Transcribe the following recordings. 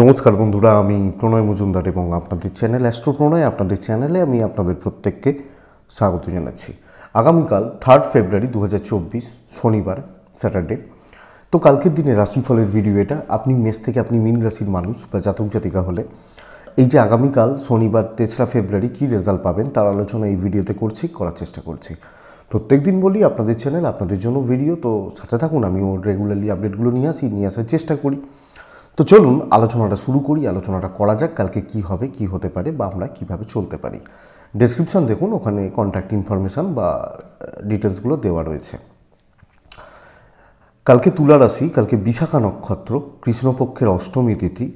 নমস্কার বন্ধুরা আমি প্রণয় মজুমদার এবং আপনাদের চ্যানেল অ্যাস্ট্রো প্রণয় আপনাদের চ্যানেলে আমি আপনাদের প্রত্যেককে স্বাগত জানাচ্ছি আগামীকাল থার্ড ফেব্রুয়ারি দু শনিবার স্যাটারডে তো কালকের দিনে রাশিফলের ভিডিও এটা আপনি মেস থেকে আপনি মীন রাশির মানুষ বা জাতক জাতিকা হলে এই যে আগামীকাল শনিবার তেসরা ফেব্রুয়ারি কী রেজাল্ট পাবেন তার আলোচনা এই ভিডিওতে করছি করার চেষ্টা করছি প্রত্যেক দিন বলি আপনাদের চ্যানেল আপনাদের জন্য ভিডিও তো সাথে থাকুন আমি ওর রেগুলারলি আপডেটগুলো নিয়ে আসি নিয়ে আসার চেষ্টা করি তো চলুন আলোচনাটা শুরু করি আলোচনাটা করা যাক কালকে কি হবে কি হতে পারে বা আমরা কিভাবে চলতে পারি ডেসক্রিপশন দেখুন ওখানে কন্ট্যাক্ট ইনফরমেশান বা ডিটেলসগুলো দেওয়া রয়েছে কালকে তুলা রাশি কালকে বিশাখা নক্ষত্র কৃষ্ণপক্ষের অষ্টমী তিথি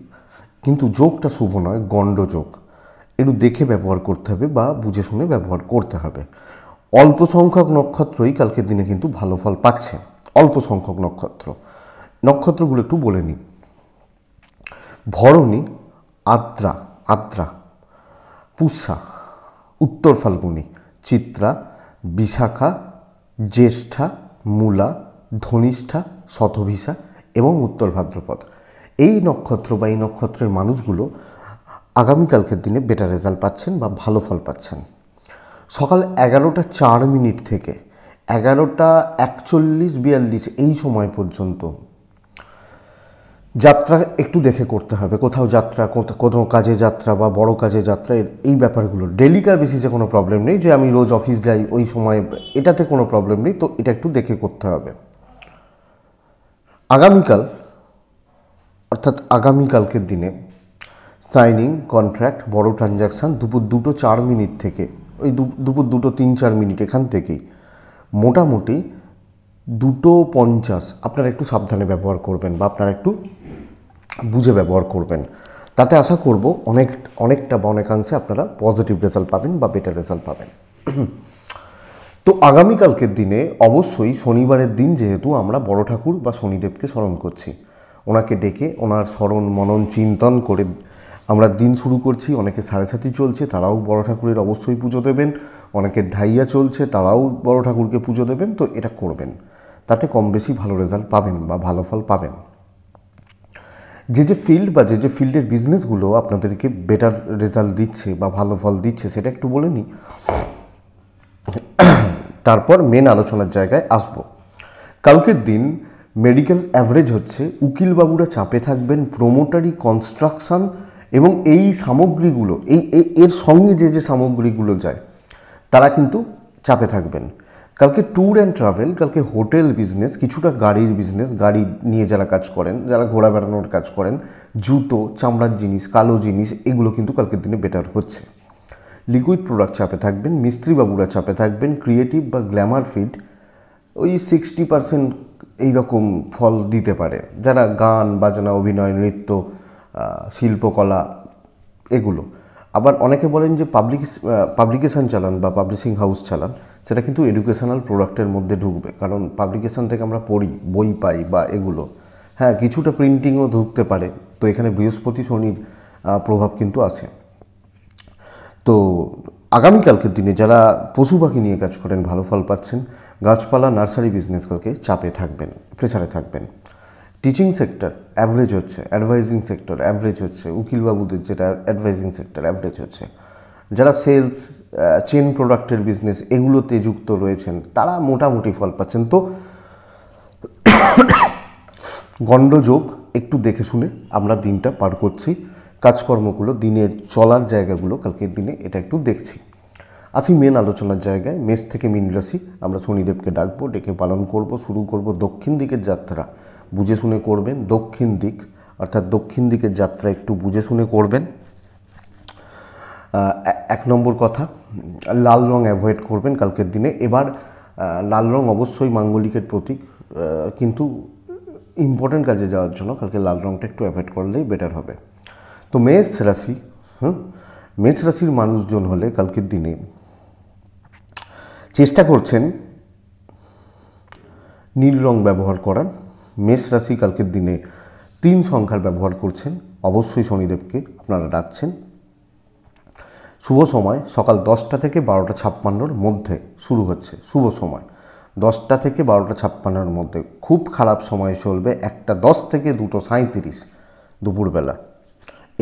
কিন্তু যোগটা শুভ নয় গণ্ডযোগ একটু দেখে ব্যবহার করতে হবে বা বুঝে শুনে ব্যবহার করতে হবে অল্প সংখ্যক নক্ষত্রই কালকের দিনে কিন্তু ভালো ফল পাচ্ছে অল্প সংখ্যক নক্ষত্র নক্ষত্রগুলো একটু বলে নিই ভরণী আদ্রা আদ্রা পুষা উত্তর ফাল্গুনি চিত্রা বিশাখা জ্যেষ্ঠা মূলা ধনিষ্ঠা শতভিসা এবং উত্তর ভাদ্রপদ এই নক্ষত্র বা এই নক্ষত্রের মানুষগুলো আগামীকালকের দিনে বেটার রেজাল্ট পাচ্ছেন বা ভালো ফল পাচ্ছেন সকাল এগারোটা চার মিনিট থেকে এগারোটা একচল্লিশ বিয়াল্লিশ এই সময় পর্যন্ত যাত্রা একটু দেখে করতে হবে কোথাও যাত্রা কোনো কাজে যাত্রা বা বড় কাজে যাত্রা এই ব্যাপারগুলো ডেলিকার বেসিসে কোনো প্রবলেম নেই যে আমি রোজ অফিস যাই ওই সময় এটাতে কোনো প্রবলেম নেই তো এটা একটু দেখে করতে হবে আগামীকাল অর্থাৎ আগামীকালকের দিনে সাইনিং কন্ট্রাক্ট বড় ট্রানজ্যাকশান দুপুর দুটো চার মিনিট থেকে ওই দুপুর দুটো তিন চার মিনিট এখান থেকেই মোটামুটি দুটো পঞ্চাশ আপনারা একটু সাবধানে ব্যবহার করবেন বা আপনারা একটু বুঝে ব্যবহার করবেন তাতে আশা করব অনেক অনেকটা বা অনেকাংশে আপনারা পজিটিভ রেজাল্ট পাবেন বা বেটার রেজাল্ট পাবেন তো আগামীকালকের দিনে অবশ্যই শনিবারের দিন যেহেতু আমরা বড় ঠাকুর বা শনিদেবকে স্মরণ করছি ওনাকে ডেকে ওনার স্মরণ মনন চিন্তন করে আমরা দিন শুরু করছি অনেকে সাড়ে সাতি চলছে তারাও বড় ঠাকুরের অবশ্যই পুজো দেবেন অনেকে ঢাইয়া চলছে তারাও বড় ঠাকুরকে পুজো দেবেন তো এটা করবেন তাতে কম বেশি ভালো রেজাল্ট পাবেন বা ভালো ফল পাবেন যে যে ফিল্ড বা যে যে ফিল্ডের বিজনেসগুলো আপনাদেরকে বেটার রেজাল্ট দিচ্ছে বা ভালো ফল দিচ্ছে সেটা একটু বলে নিই তারপর মেন আলোচনার জায়গায় আসব কালকের দিন মেডিকেল অ্যাভারেজ হচ্ছে উকিলবাবুরা চাপে থাকবেন প্রোমোটারি কনস্ট্রাকশান এবং এই সামগ্রীগুলো এই এর সঙ্গে যে যে সামগ্রীগুলো যায় তারা কিন্তু চাপে থাকবেন কালকে ট্যুর অ্যান্ড ট্রাভেল কালকে হোটেল বিজনেস কিছুটা গাড়ির বিজনেস গাড়ি নিয়ে যারা কাজ করেন যারা ঘোরা বেড়ানোর কাজ করেন জুতো চামড়ার জিনিস কালো জিনিস এগুলো কিন্তু কালকের দিনে বেটার হচ্ছে লিকুইড প্রোডাক্ট চাপে থাকবেন মিস্ত্রিবাবুরা চাপে থাকবেন ক্রিয়েটিভ বা গ্ল্যামার ফিট ওই সিক্সটি পারসেন্ট এইরকম ফল দিতে পারে যারা গান বাজনা অভিনয় নৃত্য শিল্পকলা এগুলো আবার অনেকে বলেন যে পাবলিক পাবলিকেশান চালান বা পাবলিশিং হাউস চালান সেটা কিন্তু এডুকেশনাল প্রোডাক্টের মধ্যে ঢুকবে কারণ পাবলিকেশান থেকে আমরা পড়ি বই পাই বা এগুলো হ্যাঁ কিছুটা প্রিন্টিংও ঢুকতে পারে তো এখানে বৃহস্পতি শনির প্রভাব কিন্তু আছে তো আগামীকালকের দিনে যারা পশু পাখি নিয়ে কাজ করেন ভালো ফল পাচ্ছেন গাছপালা নার্সারি বিজনেস কালকে চাপে থাকবেন প্রেসারে থাকবেন টিচিং সেক্টর অ্যাভারেজ হচ্ছে অ্যাডভাইজিং সেক্টর অ্যাভারেজ হচ্ছে উকিলবাবুদের যেটা অ্যাডভাইজিং সেক্টর অ্যাভারেজ হচ্ছে যারা সেলস চেন প্রোডাক্টের বিজনেস এগুলোতে যুক্ত রয়েছেন তারা মোটামুটি ফল পাচ্ছেন তো গণ্ডযোগ একটু দেখে শুনে আমরা দিনটা পার করছি কাজকর্মগুলো দিনের চলার জায়গাগুলো কালকের দিনে এটা একটু দেখছি আসি মেন আলোচনার জায়গায় মেষ থেকে মিন রাশি আমরা শনিদেবকে ডাকবো ডেকে পালন করব শুরু করব দক্ষিণ দিকের যাত্রা বুঝে শুনে করবেন দক্ষিণ দিক অর্থাৎ দক্ষিণ দিকের যাত্রা একটু বুঝে শুনে করবেন এক নম্বর কথা লাল রং অ্যাভয়েড করবেন কালকের দিনে এবার লাল রং অবশ্যই মাঙ্গলিকের প্রতীক কিন্তু ইম্পর্ট্যান্ট কাজে যাওয়ার জন্য কালকে লাল রঙটা একটু অ্যাভয়েড করলেই বেটার হবে তো মেষ রাশি হ্যাঁ মেষ রাশির মানুষজন হলে কালকের দিনে চেষ্টা করছেন নীল রং ব্যবহার করার মেষ রাশি কালকের দিনে তিন সংখ্যার ব্যবহার করছেন অবশ্যই শনিদেবকে আপনারা ডাকছেন শুভ সময় সকাল দশটা থেকে বারোটা ছাপ্পান্নর মধ্যে শুরু হচ্ছে শুভ সময় দশটা থেকে বারোটা ছাপ্পান্নর মধ্যে খুব খারাপ সময় চলবে একটা দশ থেকে দুটো সাঁত্রিশ দুপুরবেলা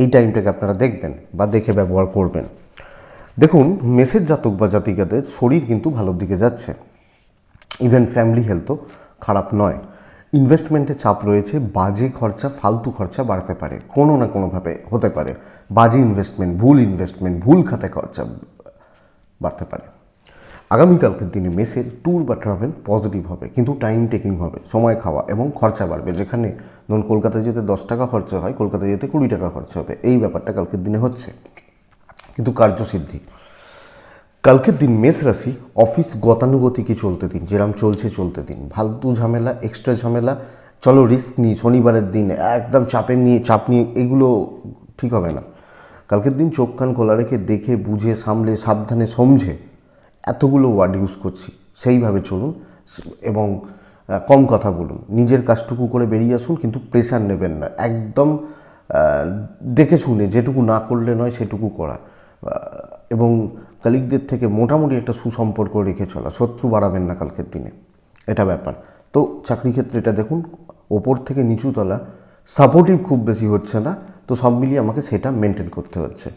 এই টাইমটাকে আপনারা দেখবেন বা দেখে ব্যবহার করবেন দেখুন মেসেজ জাতক বা জাতিকাদের শরীর কিন্তু ভালোর দিকে যাচ্ছে ইভেন ফ্যামিলি হেলথও খারাপ নয় ইনভেস্টমেন্টে চাপ রয়েছে বাজে খরচা ফালতু খরচা বাড়তে পারে কোনো না কোনোভাবে হতে পারে বাজে ইনভেস্টমেন্ট ভুল ইনভেস্টমেন্ট ভুল খাতে খরচা বাড়তে পারে আগামীকালকের দিনে মেসের ট্যুর বা ট্রাভেল পজিটিভ হবে কিন্তু টাইম টেকিং হবে সময় খাওয়া এবং খরচা বাড়বে যেখানে ধরুন কলকাতায় যেতে দশ টাকা খরচা হয় কলকাতায় যেতে কুড়ি টাকা খরচা হবে এই ব্যাপারটা কালকের দিনে হচ্ছে কিন্তু কার্যসিদ্ধি কালকের দিন মেষ রাশি অফিস গতানুগতিকে চলতে দিন যেরাম চলছে চলতে দিন ফালতু ঝামেলা এক্সট্রা ঝামেলা চলো রিস্ক নিই শনিবারের দিন একদম চাপে নিয়ে চাপ নিয়ে এগুলো ঠিক হবে না কালকের দিন চোখ কান খোলা রেখে দেখে বুঝে সামলে সাবধানে সমঝে এতগুলো ওয়ার্ড ইউজ করছি সেইভাবে চলুন এবং কম কথা বলুন নিজের কাজটুকু করে বেরিয়ে আসুন কিন্তু প্রেশার নেবেন না একদম দেখে শুনে যেটুকু না করলে নয় সেটুকু করা এবং কালিকদের থেকে মোটামুটি একটা সুসম্পর্ক রেখে চলা শত্রু বাড়াবেন না কালকের দিনে এটা ব্যাপার তো চাকরি ক্ষেত্রে এটা দেখুন ওপর থেকে নিচুতলা সাপোর্টিভ খুব বেশি হচ্ছে না তো সব মিলিয়ে আমাকে সেটা মেনটেন করতে হচ্ছে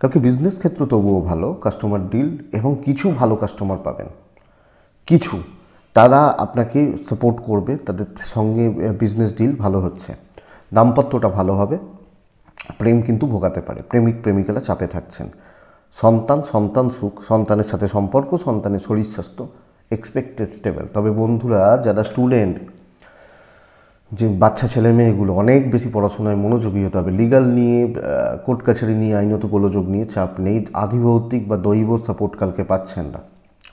কালকে বিজনেস ক্ষেত্র তবুও ভালো কাস্টমার ডিল এবং কিছু ভালো কাস্টমার পাবেন কিছু তারা আপনাকে সাপোর্ট করবে তাদের সঙ্গে বিজনেস ডিল ভালো হচ্ছে দাম্পত্যটা ভালো হবে প্রেম কিন্তু ভোগাতে পারে প্রেমিক প্রেমিকারা চাপে থাকছেন সন্তান সন্তান সুখ সন্তানের সাথে সম্পর্ক সন্তানের শরীর স্বাস্থ্য এক্সপেক্টেড স্টেবল তবে বন্ধুরা যারা স্টুডেন্ট যে বাচ্চা ছেলে মেয়েগুলো অনেক বেশি পড়াশোনায় মনোযোগী হতে হবে লিগাল নিয়ে কোর্ট কাছারি নিয়ে আইনত গোলযোগ নিয়ে চাপ নেই আধিভৌতিক বা দৈব সাপোর্ট কালকে পাচ্ছেন না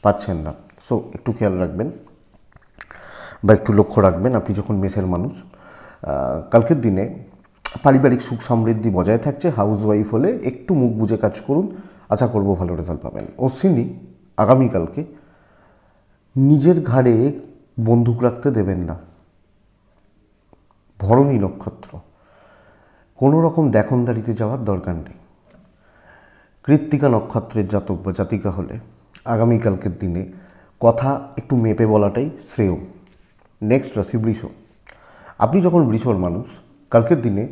পাচ্ছেন না সো একটু খেয়াল রাখবেন বা একটু লক্ষ্য রাখবেন আপনি যখন মেসের মানুষ কালকের দিনে পারিবারিক সুখ সমৃদ্ধি বজায় থাকছে হাউস ওয়াইফ হলে একটু মুখ বুঝে কাজ করুন আশা করব ভালো রেজাল্ট পাবেন অশ্বিনী আগামীকালকে নিজের ঘাড়ে বন্দুক রাখতে দেবেন না ভরণী নক্ষত্র কোনো রকম দেখনদারিতে যাওয়ার দরকার নেই কৃত্তিকা নক্ষত্রের জাতক বা জাতিকা হলে আগামীকালকের দিনে কথা একটু মেপে বলাটাই শ্রেয় নেক্সট রাশি বৃষ আপনি যখন বৃষর মানুষ কালকের দিনে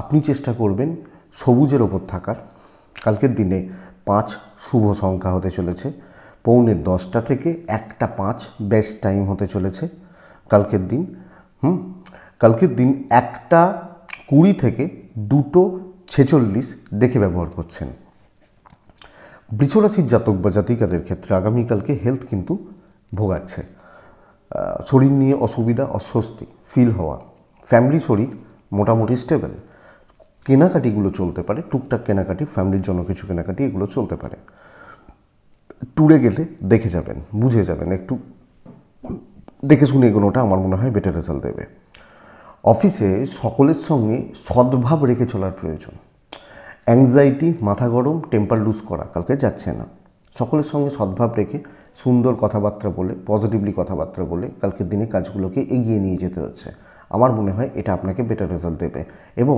আপনি চেষ্টা করবেন সবুজের ওপর থাকার কালকের দিনে পাঁচ শুভ সংখ্যা হতে চলেছে পৌনে দশটা থেকে একটা পাঁচ বেস্ট টাইম হতে চলেছে কালকের দিন হুম কালকের দিন একটা কুড়ি থেকে দুটো ছেচল্লিশ দেখে ব্যবহার করছেন বৃষরাশির জাতক বা জাতিকাদের ক্ষেত্রে আগামীকালকে হেলথ কিন্তু ভোগাচ্ছে শরীর নিয়ে অসুবিধা অস্বস্তি ফিল হওয়া ফ্যামিলি শরীর মোটামুটি স্টেবল কেনাকাটিগুলো চলতে পারে টুকটাক কেনাকাটি ফ্যামিলির জন্য কিছু কেনাকাটি এগুলো চলতে পারে ট্যুরে গেলে দেখে যাবেন বুঝে যাবেন একটু দেখে শুনে এগোনোটা আমার মনে হয় বেটার রেজাল্ট দেবে অফিসে সকলের সঙ্গে সদ্ভাব রেখে চলার প্রয়োজন অ্যাংজাইটি মাথা গরম টেম্পার লুজ করা কালকে যাচ্ছে না সকলের সঙ্গে সদ্ভাব রেখে সুন্দর কথাবার্তা বলে পজিটিভলি কথাবার্তা বলে কালকের দিনে কাজগুলোকে এগিয়ে নিয়ে যেতে হচ্ছে আমার মনে হয় এটা আপনাকে বেটার রেজাল্ট দেবে এবং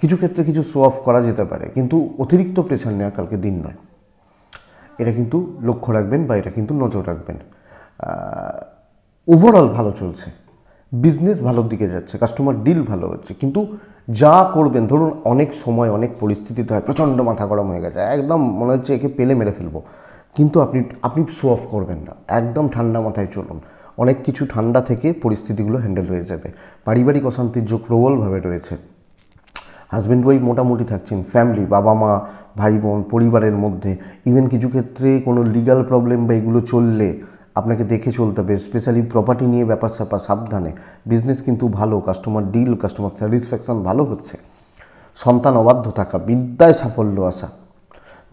কিছু ক্ষেত্রে কিছু শো অফ করা যেতে পারে কিন্তু অতিরিক্ত প্রেশার নেওয়া কালকে দিন নয় এটা কিন্তু লক্ষ্য রাখবেন বা এটা কিন্তু নজর রাখবেন ওভারঅল ভালো চলছে বিজনেস ভালোর দিকে যাচ্ছে কাস্টমার ডিল ভালো হচ্ছে কিন্তু যা করবেন ধরুন অনেক সময় অনেক পরিস্থিতিতে হয় প্রচণ্ড মাথা গরম হয়ে গেছে একদম মনে হচ্ছে একে পেলে মেরে ফেলবো কিন্তু আপনি আপনি শো অফ করবেন না একদম ঠান্ডা মাথায় চলুন অনেক কিছু ঠান্ডা থেকে পরিস্থিতিগুলো হ্যান্ডেল হয়ে যাবে পারিবারিক অশান্তির যোগ প্রবলভাবে রয়েছে হাজব্যান্ড ওয়াইফ মোটামুটি থাকছেন ফ্যামিলি বাবা মা ভাই বোন পরিবারের মধ্যে ইভেন কিছু ক্ষেত্রে কোনো লিগাল প্রবলেম বা এগুলো চললে আপনাকে দেখে চলতে হবে স্পেশালি প্রপার্টি নিয়ে ব্যাপার স্যাপার সাবধানে বিজনেস কিন্তু ভালো কাস্টমার ডিল কাস্টমার স্যাটিসফ্যাকশান ভালো হচ্ছে সন্তান অবাধ্য থাকা বিদ্যায় সাফল্য আসা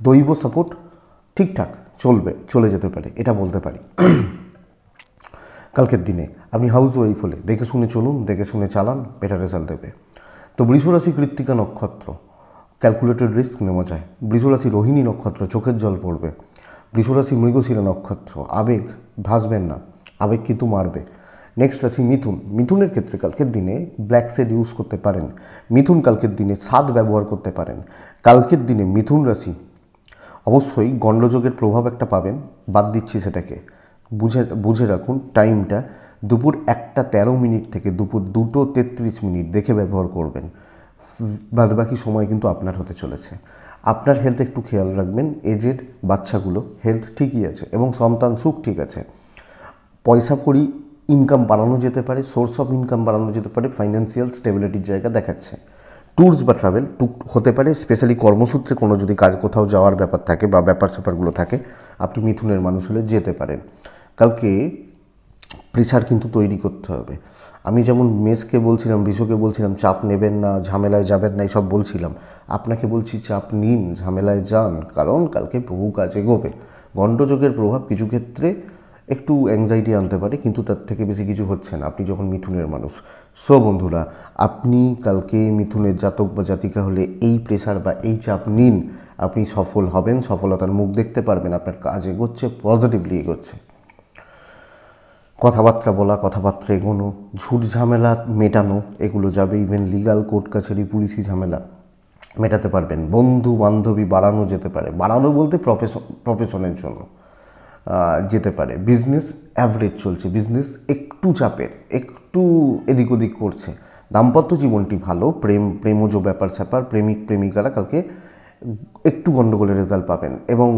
দৈব সাপোর্ট ঠিকঠাক চলবে চলে যেতে পারে এটা বলতে পারি কালকের দিনে আপনি হাউস ওয়াইফ হলে দেখে শুনে চলুন দেখে শুনে চালান বেটার রেজাল্ট দেবে তো বৃষরাশি কৃত্তিকা নক্ষত্র ক্যালকুলেটেড রিস্ক নেওয়া যায় বৃষরাশি রোহিণী নক্ষত্র চোখের জল পড়বে বৃষরাশি মৃগশিরা নক্ষত্র আবেগ ভাসবেন না আবেগ কিন্তু মারবে নেক্সট আছে মিথুন মিথুনের ক্ষেত্রে কালকের দিনে ব্ল্যাক সেড ইউজ করতে পারেন মিথুন কালকের দিনে স্বাদ ব্যবহার করতে পারেন কালকের দিনে মিথুন রাশি অবশ্যই গণ্ডযোগের প্রভাব একটা পাবেন বাদ দিচ্ছি সেটাকে বুঝে বুঝে রাখুন টাইমটা দুপুর একটা তেরো মিনিট থেকে দুপুর দুটো তেত্রিশ মিনিট দেখে ব্যবহার করবেন বাদবাকি সময় কিন্তু আপনার হতে চলেছে আপনার হেলথ একটু খেয়াল রাখবেন এজের বাচ্চাগুলো হেলথ ঠিকই আছে এবং সন্তান সুখ ঠিক আছে পয়সা করি ইনকাম বাড়ানো যেতে পারে সোর্স অফ ইনকাম বাড়ানো যেতে পারে ফাইন্যান্সিয়াল স্টেবিলিটির জায়গা দেখাচ্ছে ট্যুরস বা ট্রাভেল টুক হতে পারে স্পেশালি কর্মসূত্রে কোনো যদি কাজ কোথাও যাওয়ার ব্যাপার থাকে বা ব্যাপার স্যাপারগুলো থাকে আপনি মিথুনের মানুষ হলে যেতে পারেন কালকে প্রেশার কিন্তু তৈরি করতে হবে আমি যেমন মেসকে বলছিলাম বিশ্বকে বলছিলাম চাপ নেবেন না ঝামেলায় যাবেন না সব বলছিলাম আপনাকে বলছি চাপ নিন ঝামেলায় যান কারণ কালকে বহু কাজে গোবে গণ্ডযোগের প্রভাব কিছু ক্ষেত্রে একটু অ্যাংজাইটি আনতে পারে কিন্তু তার থেকে বেশি কিছু হচ্ছে না আপনি যখন মিথুনের মানুষ সো বন্ধুরা আপনি কালকে মিথুনের জাতক বা জাতিকা হলে এই প্রেশার বা এই চাপ নিন আপনি সফল হবেন সফলতার মুখ দেখতে পারবেন আপনার কাজ এগোচ্ছে পজিটিভলি এগোচ্ছে কথাবার্তা বলা কথাবার্তা এগোনো ঝুট ঝামেলা মেটানো এগুলো যাবে ইভেন লিগাল কোর্ট কাছারি পুলিশি ঝামেলা মেটাতে পারবেন বন্ধু বান্ধবী বাড়ানো যেতে পারে বাড়ানো বলতে প্রফেশন প্রফেশনের জন্য যেতে পারে বিজনেস অ্যাভারেজ চলছে বিজনেস একটু চাপের একটু এদিক ওদিক করছে দাম্পত্য জীবনটি ভালো প্রেম প্রেমজ ব্যাপার স্যাপার প্রেমিক প্রেমিকারা কালকে একটু গণ্ডগোলের রেজাল্ট পাবেন এবং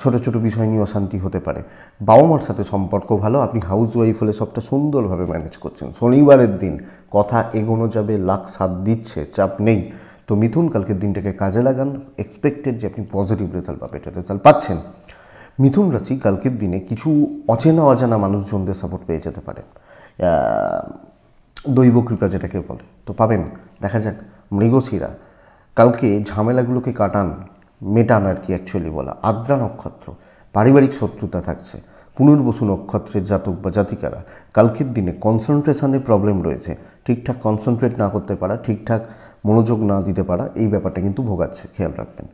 ছোট ছোট বিষয় নিয়ে অশান্তি হতে পারে বাবা মার সাথে সম্পর্ক ভালো আপনি হাউস ওয়াইফ হলে সবটা সুন্দরভাবে ম্যানেজ করছেন শনিবারের দিন কথা এগোনো যাবে লাখ সাত দিচ্ছে চাপ নেই তো মিথুন কালকের দিনটাকে কাজে লাগান এক্সপেক্টেড যে আপনি পজিটিভ রেজাল্ট পাবে এটা রেজাল্ট পাচ্ছেন মিথুন রাশি কালকের দিনে কিছু অচেনা অজানা মানুষজনদের সাপোর্ট পেয়ে যেতে পারেন দৈব কৃপা যেটাকে বলে তো পাবেন দেখা যাক মৃগশিরা কালকে ঝামেলাগুলোকে কাটান মেটান আর কি অ্যাকচুয়ালি বলা আদ্রা নক্ষত্র পারিবারিক শত্রুতা থাকছে পুনর্বসু নক্ষত্রের জাতক বা জাতিকারা কালকের দিনে কনসেন্ট্রেশনে প্রবলেম রয়েছে ঠিকঠাক কনসেন্ট্রেট না করতে পারা ঠিকঠাক মনোযোগ না দিতে পারা এই ব্যাপারটা কিন্তু ভোগাচ্ছে খেয়াল রাখবেন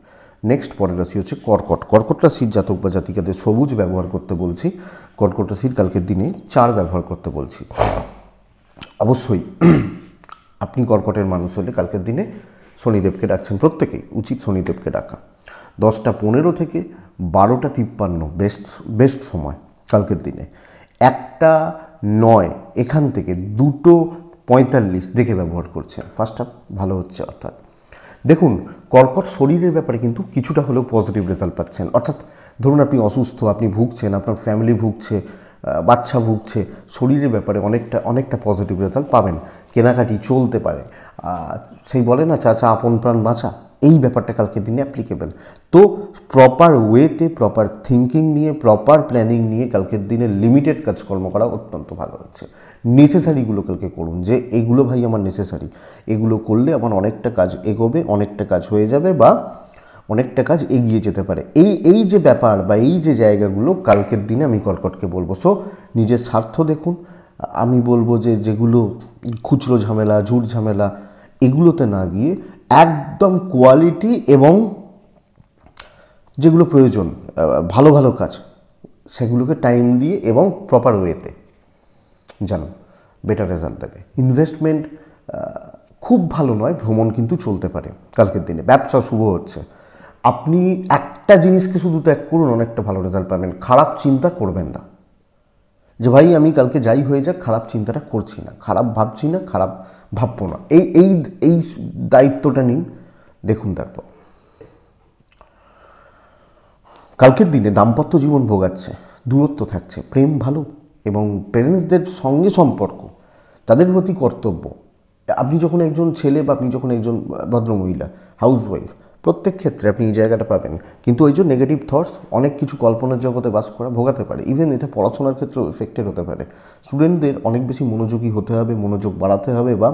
নেক্সট পরের রাশি হচ্ছে কর্কট কর্কট রাশির জাতক বা জাতিকাদের সবুজ ব্যবহার করতে বলছি কর্কট রাশির কালকের দিনে চার ব্যবহার করতে বলছি অবশ্যই আপনি কর্কটের মানুষ হলে কালকের দিনে শনিদেবকে ডাকছেন প্রত্যেকেই উচিত শনিদেবকে ডাকা দশটা পনেরো থেকে বারোটা তিপ্পান্ন বেস্ট বেস্ট সময় কালকের দিনে একটা নয় এখান থেকে দুটো পঁয়তাল্লিশ দেখে ব্যবহার করছেন ফার্স্ট হাফ ভালো হচ্ছে অর্থাৎ দেখুন কর্কট শরীরের ব্যাপারে কিন্তু কিছুটা হলেও পজিটিভ রেজাল্ট পাচ্ছেন অর্থাৎ ধরুন আপনি অসুস্থ আপনি ভুগছেন আপনার ফ্যামিলি ভুগছে বাচ্চা ভুগছে শরীরের ব্যাপারে অনেকটা অনেকটা পজিটিভ রেজাল্ট পাবেন কেনাকাটি চলতে পারে সেই বলে না চাচা আপন প্রাণ বাঁচা এই ব্যাপারটা কালকের দিনে অ্যাপ্লিকেবল তো প্রপার ওয়েতে প্রপার থিঙ্কিং নিয়ে প্রপার প্ল্যানিং নিয়ে কালকের দিনে লিমিটেড কাজকর্ম করা অত্যন্ত ভালো হচ্ছে নেসেসারিগুলো কালকে করুন যে এগুলো ভাই আমার নেসেসারি এগুলো করলে আমার অনেকটা কাজ এগোবে অনেকটা কাজ হয়ে যাবে বা অনেকটা কাজ এগিয়ে যেতে পারে এই এই যে ব্যাপার বা এই যে জায়গাগুলো কালকের দিনে আমি কর্কটকে বলবো সো নিজের স্বার্থ দেখুন আমি বলবো যে যেগুলো খুচরো ঝামেলা ঝুট ঝামেলা এগুলোতে না গিয়ে একদম কোয়ালিটি এবং যেগুলো প্রয়োজন ভালো ভালো কাজ সেগুলোকে টাইম দিয়ে এবং প্রপার ওয়েতে জানো বেটার রেজাল্ট দেবে ইনভেস্টমেন্ট খুব ভালো নয় ভ্রমণ কিন্তু চলতে পারে কালকের দিনে ব্যবসা শুভ হচ্ছে আপনি একটা জিনিসকে শুধু ত্যাগ করুন অনেকটা ভালো রেজাল্ট পাবেন খারাপ চিন্তা করবেন না যে ভাই আমি কালকে যাই হয়ে যাক খারাপ চিন্তাটা করছি না খারাপ ভাবছি না খারাপ ভাববো না এই এই এই দায়িত্বটা নিন দেখুন তারপর কালকের দিনে দাম্পত্য জীবন ভোগাচ্ছে দূরত্ব থাকছে প্রেম ভালো এবং প্যারেন্টসদের সঙ্গে সম্পর্ক তাদের প্রতি কর্তব্য আপনি যখন একজন ছেলে বা আপনি যখন একজন ভদ্রমহিলা হাউসওয়াইফ প্রত্যেক ক্ষেত্রে আপনি এই জায়গাটা পাবেন কিন্তু ওই যে নেগেটিভ থটস অনেক কিছু কল্পনার জগতে বাস করা ভোগাতে পারে ইভেন এটা পড়াশোনার ক্ষেত্রেও এফেক্টেড হতে পারে স্টুডেন্টদের অনেক বেশি মনোযোগী হতে হবে মনোযোগ বাড়াতে হবে বা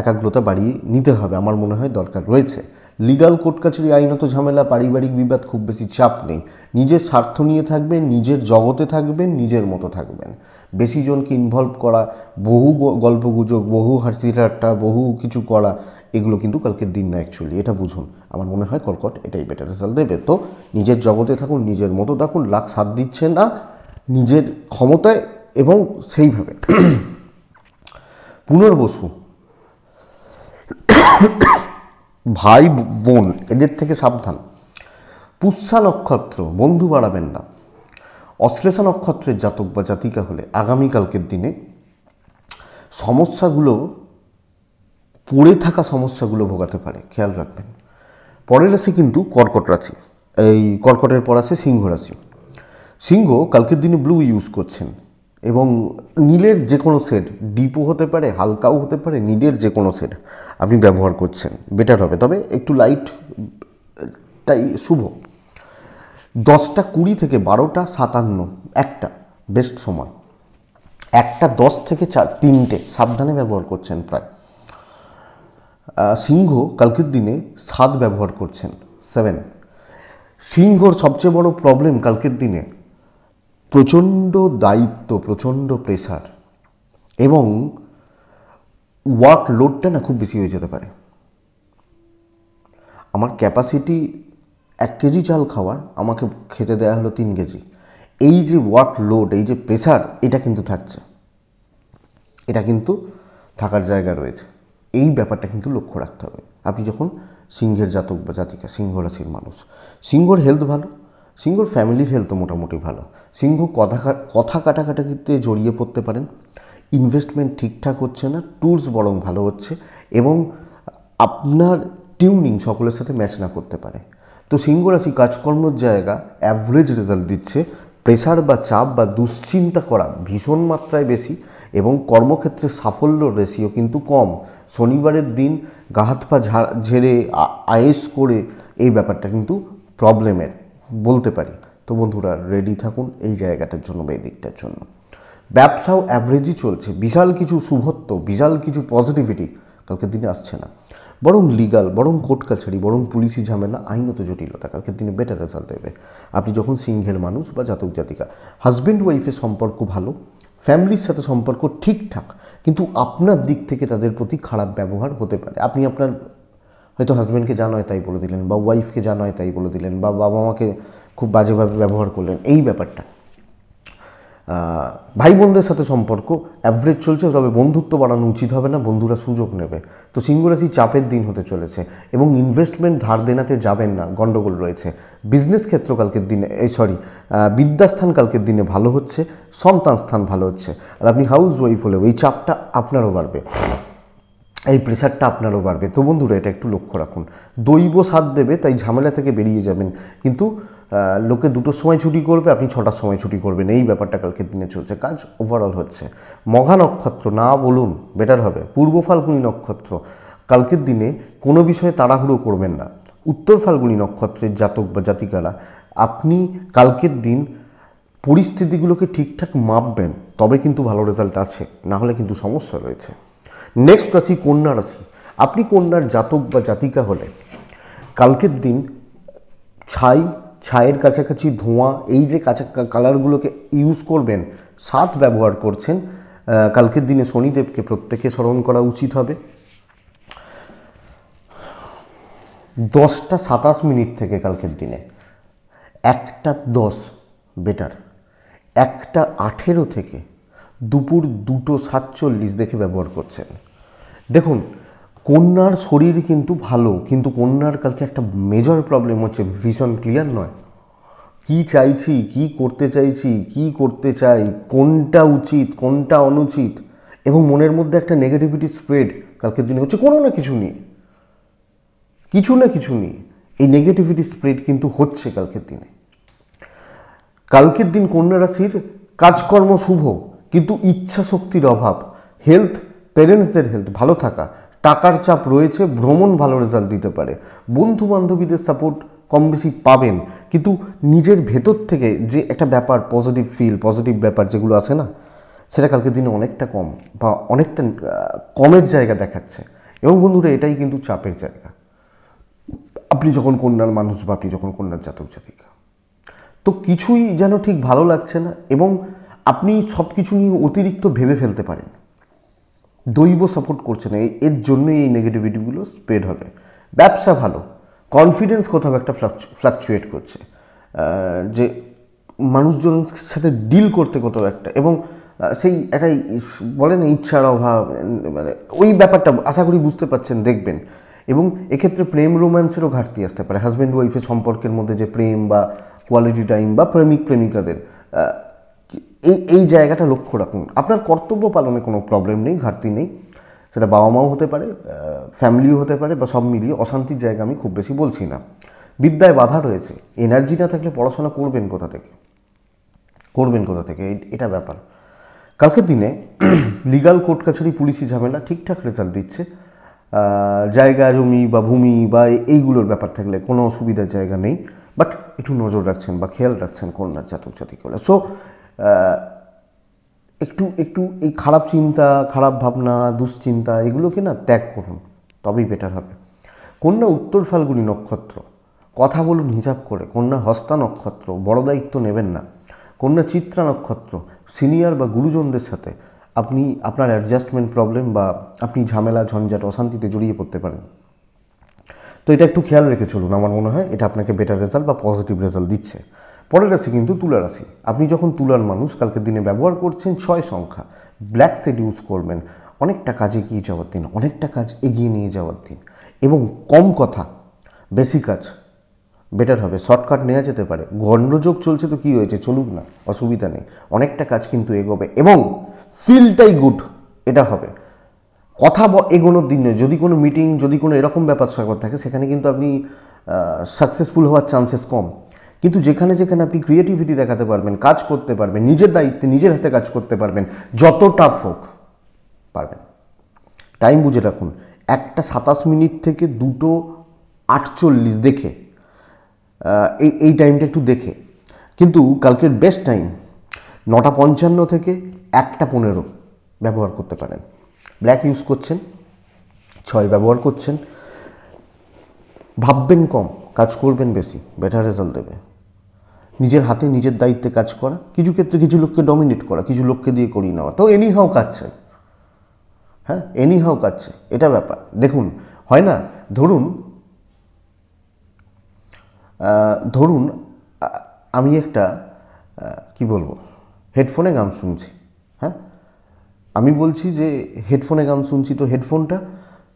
একাগ্রতা বাড়িয়ে নিতে হবে আমার মনে হয় দরকার রয়েছে লিগাল কোর্ট কাছারি আইনত ঝামেলা পারিবারিক বিবাদ খুব বেশি চাপ নেই নিজের স্বার্থ নিয়ে থাকবেন নিজের জগতে থাকবেন নিজের মতো থাকবেন বেশি জনকে ইনভলভ করা বহু গল্পগুজব বহু হাসিরাটা বহু কিছু করা এগুলো কিন্তু কালকের দিন না অ্যাকচুয়ালি এটা বুঝুন আমার মনে হয় কলকট এটাই বেটার রেজাল্ট দেবে তো নিজের জগতে থাকুন নিজের মতো থাকুন লাখ সাথ দিচ্ছে না নিজের ক্ষমতায় এবং সেইভাবে পুনর্বসু ভাই বোন এদের থেকে সাবধান পুষ্যা নক্ষত্র বন্ধু বাড়াবেন না অশ্লেষা নক্ষত্রের জাতক বা জাতিকা হলে আগামীকালকের দিনে সমস্যাগুলো পড়ে থাকা সমস্যাগুলো ভোগাতে পারে খেয়াল রাখবেন পরের রাশি কিন্তু কর্কট রাশি এই কর্কটের পর আছে সিংহ রাশি সিংহ কালকের দিনে ব্লু ইউজ করছেন এবং নীলের যে কোনো সেট ডিপও হতে পারে হালকাও হতে পারে নীলের যে কোনো সেট আপনি ব্যবহার করছেন বেটার হবে তবে একটু লাইট তাই শুভ দশটা কুড়ি থেকে বারোটা সাতান্ন একটা বেস্ট সময় একটা দশ থেকে চার তিনটে সাবধানে ব্যবহার করছেন প্রায় সিংহ কালকের দিনে সাত ব্যবহার করছেন সেভেন সিংহর সবচেয়ে বড় প্রবলেম কালকের দিনে প্রচণ্ড দায়িত্ব প্রচণ্ড প্রেশার এবং ওয়ার্ক লোডটা না খুব বেশি হয়ে যেতে পারে আমার ক্যাপাসিটি এক কেজি চাল খাওয়ার আমাকে খেতে দেওয়া হলো তিন কেজি এই যে ওয়ার্ক লোড এই যে প্রেশার এটা কিন্তু থাকছে এটা কিন্তু থাকার জায়গা রয়েছে এই ব্যাপারটা কিন্তু লক্ষ্য রাখতে হবে আপনি যখন সিংহের জাতক বা জাতিকা সিংহ রাশির মানুষ সিংহর হেলথ ভালো সিংহর ফ্যামিলির হেলথ মোটামুটি ভালো সিংহ কথা কথা কাটাকাটিতে জড়িয়ে পড়তে পারেন ইনভেস্টমেন্ট ঠিকঠাক হচ্ছে না ট্যুরস বরং ভালো হচ্ছে এবং আপনার টিউনিং সকলের সাথে ম্যাচ না করতে পারে তো সিংহ রাশি কাজকর্মর জায়গা অ্যাভারেজ রেজাল্ট দিচ্ছে প্রেশার বা চাপ বা দুশ্চিন্তা করা ভীষণ মাত্রায় বেশি এবং কর্মক্ষেত্রে সাফল্য রেশিও কিন্তু কম শনিবারের দিন গাহাত পা ঝেড়ে আয়েস করে এই ব্যাপারটা কিন্তু প্রবলেমের বলতে পারি তো বন্ধুরা রেডি থাকুন এই জায়গাটার জন্য বা এই দিকটার জন্য ব্যবসাও অ্যাভারেজই চলছে বিশাল কিছু শুভত্ব বিশাল কিছু পজিটিভিটি কালকের দিনে আসছে না বরং লিগাল বরং কোর্ট কাছারি বরং পুলিশি ঝামেলা আইনত জটিলতা কালকের দিনে বেটার রেজাল্ট দেবে আপনি যখন সিংহের মানুষ বা জাতক জাতিকা হাজব্যান্ড ওয়াইফের সম্পর্ক ভালো ফ্যামিলির সাথে সম্পর্ক ঠিকঠাক কিন্তু আপনার দিক থেকে তাদের প্রতি খারাপ ব্যবহার হতে পারে আপনি আপনার হয়তো হাজব্যান্ডকে যা নয় তাই বলে দিলেন বা ওয়াইফকে যা নয় তাই বলে দিলেন বা বাবা মাকে খুব বাজেভাবে ব্যবহার করলেন এই ব্যাপারটা ভাই বোনদের সাথে সম্পর্ক অ্যাভারেজ চলছে তবে বন্ধুত্ব বাড়ানো উচিত হবে না বন্ধুরা সুযোগ নেবে তো সিংহরাশি চাপের দিন হতে চলেছে এবং ইনভেস্টমেন্ট ধার দেনাতে যাবেন না গণ্ডগোল রয়েছে বিজনেস ক্ষেত্র কালকের দিনে এই সরি বিদ্যাস্থান কালকের দিনে ভালো হচ্ছে সন্তান স্থান ভালো হচ্ছে আর আপনি হাউস ওয়াইফ হলেও এই চাপটা আপনারও বাড়বে এই প্রেশারটা আপনারও বাড়বে তো বন্ধুরা এটা একটু লক্ষ্য রাখুন দৈব সাথ দেবে তাই ঝামেলা থেকে বেরিয়ে যাবেন কিন্তু লোকে দুটোর সময় ছুটি করবে আপনি ছটার সময় ছুটি করবেন এই ব্যাপারটা কালকে দিনে চলছে কাজ ওভারঅল হচ্ছে মঘা নক্ষত্র না বলুন বেটার হবে পূর্ব ফাল্গুনি নক্ষত্র কালকের দিনে কোনো বিষয়ে তাড়াহুড়ো করবেন না উত্তর ফাল্গুনি নক্ষত্রের জাতক বা জাতিকারা আপনি কালকের দিন পরিস্থিতিগুলোকে ঠিকঠাক মাপবেন তবে কিন্তু ভালো রেজাল্ট আছে না হলে কিন্তু সমস্যা রয়েছে নেক্সট রাশি কন্যা রাশি আপনি কন্যার জাতক বা জাতিকা হলে কালকের দিন ছাই ছায়ের কাছাকাছি ধোঁয়া এই যে কাঁচা কালারগুলোকে ইউজ করবেন সাত ব্যবহার করছেন কালকের দিনে শনিদেবকে প্রত্যেকে স্মরণ করা উচিত হবে দশটা সাতাশ মিনিট থেকে কালকের দিনে একটা দশ বেটার একটা আঠেরো থেকে দুপুর দুটো সাতচল্লিশ দেখে ব্যবহার করছেন দেখুন কন্যার শরীর কিন্তু ভালো কিন্তু কন্যার কালকে একটা মেজর প্রবলেম হচ্ছে ভীষণ ক্লিয়ার নয় কি চাইছি কি করতে চাইছি কি করতে চাই কোনটা উচিত কোনটা অনুচিত এবং মনের মধ্যে একটা নেগেটিভিটি স্প্রেড কালকের দিনে হচ্ছে কোনো না কিছু নিয়ে কিছু না কিছু নিয়ে এই নেগেটিভিটি স্প্রেড কিন্তু হচ্ছে কালকের দিনে কালকের দিন কন্যা রাশির কাজকর্ম শুভ কিন্তু ইচ্ছা শক্তির অভাব হেলথ প্যারেন্টসদের হেলথ ভালো থাকা টাকার চাপ রয়েছে ভ্রমণ ভালো রেজাল্ট দিতে পারে বন্ধু বান্ধবীদের সাপোর্ট কম বেশি পাবেন কিন্তু নিজের ভেতর থেকে যে একটা ব্যাপার পজিটিভ ফিল পজিটিভ ব্যাপার যেগুলো আছে না সেটা কালকের দিনে অনেকটা কম বা অনেকটা কমের জায়গা দেখাচ্ছে এবং বন্ধুরা এটাই কিন্তু চাপের জায়গা আপনি যখন কন্যার মানুষ বা আপনি যখন কন্যার জাতক জাতিকা তো কিছুই যেন ঠিক ভালো লাগছে না এবং আপনি সব কিছু নিয়ে অতিরিক্ত ভেবে ফেলতে পারেন দৈব সাপোর্ট করছে না এর জন্যই এই নেগেটিভিটিগুলো স্প্রেড হবে ব্যবসা ভালো কনফিডেন্স কোথাও একটা ফ্লাকচুয়েট করছে যে মানুষজন সাথে ডিল করতে কোথাও একটা এবং সেই একটা বলে না ইচ্ছার অভাব মানে ওই ব্যাপারটা আশা করি বুঝতে পারছেন দেখবেন এবং এক্ষেত্রে প্রেম রোম্যান্সেরও ঘাটতি আসতে পারে হাজব্যান্ড ওয়াইফের সম্পর্কের মধ্যে যে প্রেম বা কোয়ালিটি টাইম বা প্রেমিক প্রেমিকাদের এই এই জায়গাটা লক্ষ্য রাখুন আপনার কর্তব্য পালনে কোনো প্রবলেম নেই ঘাটতি নেই সেটা বাবা মাও হতে পারে ফ্যামিলিও হতে পারে বা সব মিলিয়ে অশান্তির জায়গা আমি খুব বেশি বলছি না বিদ্যায় বাধা রয়েছে এনার্জি না থাকলে পড়াশোনা করবেন কোথা থেকে করবেন কোথা থেকে এটা ব্যাপার কালকের দিনে লিগাল কোর্ট কাছারি পুলিশি ঝামেলা ঠিকঠাক রেজাল্ট দিচ্ছে জায়গা জমি বা ভূমি বা এইগুলোর ব্যাপার থাকলে কোনো অসুবিধার জায়গা নেই বাট একটু নজর রাখছেন বা খেয়াল রাখছেন কন্যার জাতক করে সো একটু একটু এই খারাপ চিন্তা খারাপ ভাবনা দুশ্চিন্তা এগুলোকে না ত্যাগ করুন তবেই বেটার হবে কন্যা উত্তর ফাল্গুনি নক্ষত্র কথা বলুন হিসাব করে কন্যা হস্তা নক্ষত্র বড় দায়িত্ব নেবেন না কন্যা চিত্রা নক্ষত্র সিনিয়র বা গুরুজনদের সাথে আপনি আপনার অ্যাডজাস্টমেন্ট প্রবলেম বা আপনি ঝামেলা ঝঞ্ঝাট অশান্তিতে জড়িয়ে পড়তে পারেন তো এটা একটু খেয়াল রেখে চলুন আমার মনে হয় এটা আপনাকে বেটার রেজাল্ট বা পজিটিভ রেজাল্ট দিচ্ছে পরের রাশি কিন্তু তুলা রাশি আপনি যখন তুলার মানুষ কালকের দিনে ব্যবহার করছেন ছয় সংখ্যা ব্ল্যাক সেড ইউজ করবেন অনেকটা কাজ এগিয়ে যাওয়ার দিন অনেকটা কাজ এগিয়ে নিয়ে যাওয়ার দিন এবং কম কথা বেশি কাজ বেটার হবে শর্টকাট নেওয়া যেতে পারে গণ্ডযোগ চলছে তো কি হয়েছে চলুক না অসুবিধা নেই অনেকটা কাজ কিন্তু এগোবে এবং ফিলটাই গুড এটা হবে কথা এগোনোর দিনে যদি কোনো মিটিং যদি কোনো এরকম ব্যাপার স্যাপার থাকে সেখানে কিন্তু আপনি সাকসেসফুল হওয়ার চান্সেস কম কিন্তু যেখানে যেখানে আপনি ক্রিয়েটিভিটি দেখাতে পারবেন কাজ করতে পারবেন নিজের দায়িত্বে নিজের হাতে কাজ করতে পারবেন যত টাফ হোক পারবেন টাইম বুঝে রাখুন একটা সাতাশ মিনিট থেকে দুটো আটচল্লিশ দেখে এই এই টাইমটা একটু দেখে কিন্তু কালকের বেস্ট টাইম নটা পঞ্চান্ন থেকে একটা পনেরো ব্যবহার করতে পারেন ব্ল্যাক ইউজ করছেন ছয় ব্যবহার করছেন ভাববেন কম কাজ করবেন বেশি বেটার রেজাল্ট দেবে নিজের হাতে নিজের দায়িত্বে কাজ করা কিছু ক্ষেত্রে কিছু লোককে ডমিনেট করা কিছু লোককে দিয়ে করিয়ে নেওয়া তো এনি হাও কাজ চাই হ্যাঁ এনি হাও কাজ চাই এটা ব্যাপার দেখুন হয় না ধরুন ধরুন আমি একটা কি বলবো হেডফোনে গান শুনছি হ্যাঁ আমি বলছি যে হেডফোনে গান শুনছি তো হেডফোনটা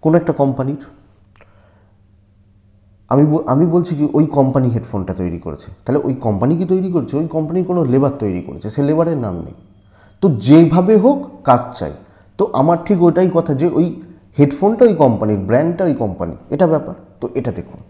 কোনো একটা কোম্পানির আমি আমি বলছি কি ওই কোম্পানি হেডফোনটা তৈরি করেছে তাহলে ওই কোম্পানি কি তৈরি করছে ওই কোম্পানির কোনো লেবার তৈরি করেছে সে লেবারের নাম নেই তো যেভাবে হোক কাজ চাই তো আমার ঠিক ওটাই কথা যে ওই হেডফোনটা ওই কোম্পানির ব্র্যান্ডটা ওই কোম্পানি এটা ব্যাপার তো এটা দেখুন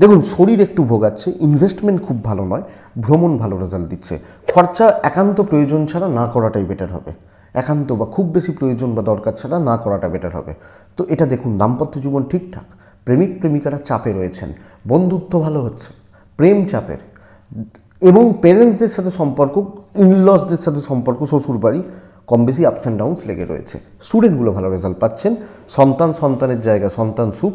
দেখুন শরীর একটু ভোগাচ্ছে ইনভেস্টমেন্ট খুব ভালো নয় ভ্রমণ ভালো রেজাল্ট দিচ্ছে খরচা একান্ত প্রয়োজন ছাড়া না করাটাই বেটার হবে একান্ত বা খুব বেশি প্রয়োজন বা দরকার ছাড়া না করাটা বেটার হবে তো এটা দেখুন দাম্পত্য জীবন ঠিকঠাক প্রেমিক প্রেমিকারা চাপে রয়েছেন বন্ধুত্ব ভালো হচ্ছে প্রেম চাপের এবং পেরেন্টসদের সাথে সম্পর্ক ইনলসদের সাথে সম্পর্ক শ্বশুর বাড়ি কম বেশি আপস অ্যান্ড ডাউনস লেগে রয়েছে স্টুডেন্টগুলো ভালো রেজাল্ট পাচ্ছেন সন্তান সন্তানের জায়গা সন্তান সুখ